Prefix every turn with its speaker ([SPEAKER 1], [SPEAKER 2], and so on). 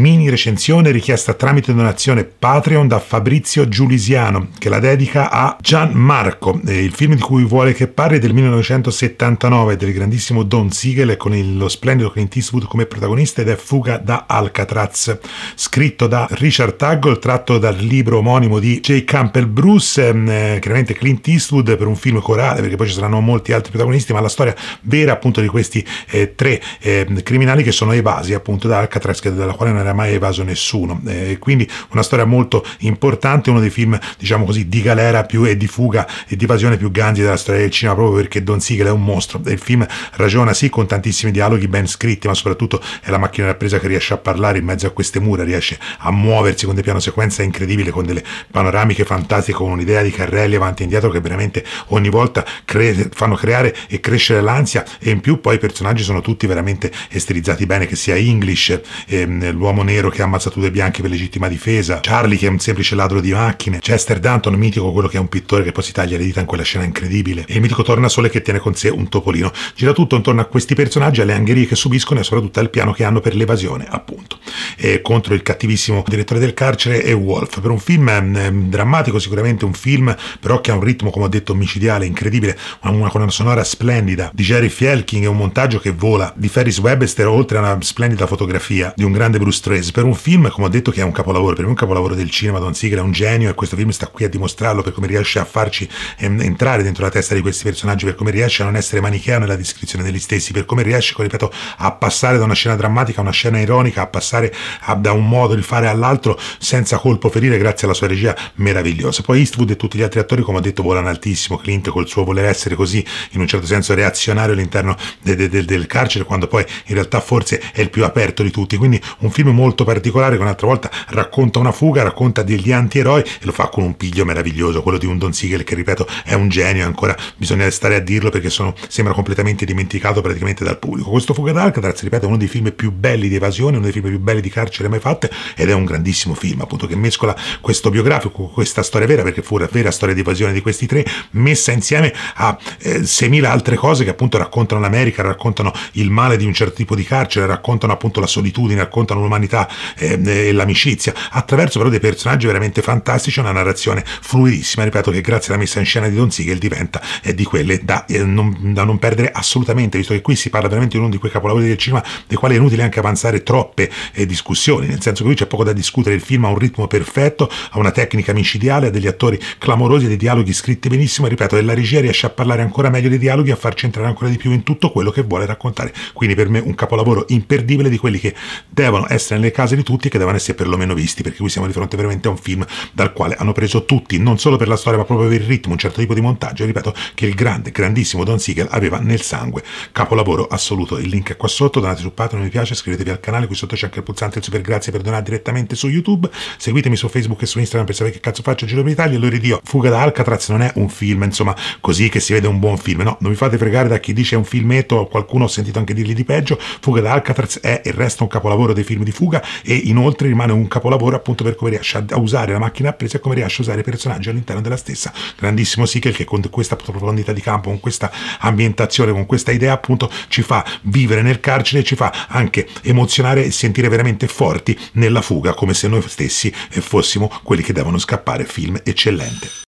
[SPEAKER 1] Mini recensione richiesta tramite donazione Patreon da Fabrizio Giulisiano, che la dedica a Gianmarco, eh, il film di cui vuole che parli del 1979 del grandissimo Don Siegel con il, lo splendido Clint Eastwood come protagonista ed è Fuga da Alcatraz, scritto da Richard Tuggle, tratto dal libro omonimo di J. Campbell Bruce, ehm, eh, chiaramente Clint Eastwood per un film corale, perché poi ci saranno molti altri protagonisti, ma la storia vera appunto di questi eh, tre eh, criminali che sono evasi appunto da Alcatraz, dalla quale non era era mai evaso nessuno. Eh, quindi una storia molto importante, uno dei film, diciamo così, di galera più e di fuga e di evasione più grandi della storia del cinema, proprio perché Don Siegel è un mostro. Il film ragiona sì con tantissimi dialoghi ben scritti, ma soprattutto è la macchina da presa che riesce a parlare in mezzo a queste mura, riesce a muoversi con dei piano sequenza incredibili, con delle panoramiche fantastiche, con un'idea di carrelli avanti e indietro che veramente ogni volta cre fanno creare e crescere l'ansia e in più poi i personaggi sono tutti veramente esterizzati bene, che sia English, ehm, l'uomo l'uomo nero che ha ammazzato due bianchi per legittima difesa, Charlie che è un semplice ladro di macchine, Chester Danton, mitico quello che è un pittore che poi si taglia le dita in quella scena incredibile, e il mitico Tornasole che tiene con sé un topolino. Gira tutto intorno a questi personaggi, alle angherie che subiscono e soprattutto al piano che hanno per l'evasione, appunto eh, contro il cattivissimo direttore del carcere e Wolf. Per un film eh, drammatico, sicuramente un film però che ha un ritmo, come ho detto, omicidiale, incredibile, una, una colonna sonora splendida di Jerry Fielking e un montaggio che vola di Ferris Webster, oltre a una splendida fotografia di un grande Bruce Trace. Per un film, come ho detto, che è un capolavoro, per me è un capolavoro del cinema, Don Siegel è un genio e questo film sta qui a dimostrarlo per come riesce a farci ehm, entrare dentro la testa di questi personaggi, per come riesce a non essere manicheo nella descrizione degli stessi, per come riesce, come ripeto, a passare da una scena drammatica a una scena ironica, a passare fare a, da un modo di fare all'altro senza colpo ferire grazie alla sua regia meravigliosa. Poi Eastwood e tutti gli altri attori, come ho detto, volano altissimo. Clint col suo voler essere così in un certo senso reazionario all'interno de, de, de, del carcere, quando poi in realtà forse è il più aperto di tutti. Quindi un film molto particolare che un'altra volta racconta una fuga, racconta degli antieroi e lo fa con un piglio meraviglioso, quello di un Don Siegel che ripeto è un genio, ancora bisogna stare a dirlo perché sono, sembra completamente dimenticato praticamente dal pubblico. Questo Fuga d'Alcatraz, ripeto, è uno dei film più belli di evasione, uno dei film più belli belle di carcere mai fatte ed è un grandissimo film appunto che mescola questo biografico con questa storia vera perché fu una vera storia di evasione di questi tre messa insieme a eh, 6.000 altre cose che appunto raccontano l'America raccontano il male di un certo tipo di carcere raccontano appunto la solitudine raccontano l'umanità eh, e l'amicizia attraverso però dei personaggi veramente fantastici una narrazione fluidissima ripeto che grazie alla messa in scena di Don Siegel diventa eh, di quelle da, eh, non, da non perdere assolutamente visto che qui si parla veramente di uno di quei capolavori del cinema dei quali è inutile anche avanzare troppe e discussioni, nel senso che qui c'è poco da discutere, il film ha un ritmo perfetto, ha una tecnica micidiale, ha degli attori clamorosi, dei dialoghi scritti benissimo, ripeto, e la regia riesce a parlare ancora meglio dei dialoghi, a farci entrare ancora di più in tutto quello che vuole raccontare. Quindi per me un capolavoro imperdibile di quelli che devono essere nelle case di tutti e che devono essere perlomeno visti, perché qui siamo di fronte veramente a un film dal quale hanno preso tutti, non solo per la storia, ma proprio per il ritmo, un certo tipo di montaggio, ripeto, che il grande, grandissimo Don Siegel aveva nel sangue. Capolavoro assoluto, il link è qua sotto, donate su Patreon, mi piace, iscrivetevi al canale, qui sotto c'è anche il pulsante del super grazie per donare direttamente su YouTube. Seguitemi su Facebook e su Instagram per sapere che cazzo faccio il Giro d'Italia. Allora ridio, Fuga da Alcatraz non è un film, insomma, così che si vede un buon film. No, non vi fate fregare da chi dice è un filmetto, qualcuno ho sentito anche dirgli di peggio. Fuga da Alcatraz è e resta un capolavoro dei film di fuga e inoltre rimane un capolavoro appunto per come riesce a usare la macchina presa e come riesce a usare i personaggi all'interno della stessa. Grandissimo sequel che con questa profondità di campo, con questa ambientazione, con questa idea appunto ci fa vivere nel carcere, e ci fa anche emozionare e sentire veramente forti nella fuga, come se noi stessi eh, fossimo quelli che devono scappare. Film eccellente.